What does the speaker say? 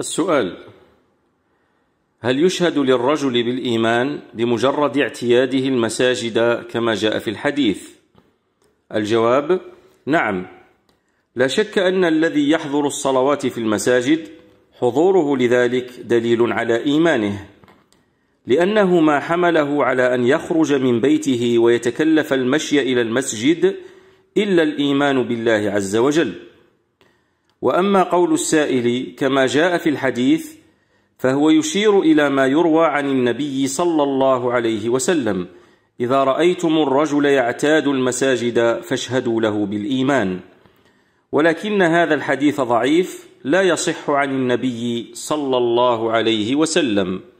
السؤال هل يشهد للرجل بالإيمان بمجرد اعتياده المساجد كما جاء في الحديث؟ الجواب نعم لا شك أن الذي يحضر الصلوات في المساجد حضوره لذلك دليل على إيمانه لأنه ما حمله على أن يخرج من بيته ويتكلف المشي إلى المسجد إلا الإيمان بالله عز وجل واما قول السائل كما جاء في الحديث فهو يشير الى ما يروى عن النبي صلى الله عليه وسلم اذا رايتم الرجل يعتاد المساجد فاشهدوا له بالايمان ولكن هذا الحديث ضعيف لا يصح عن النبي صلى الله عليه وسلم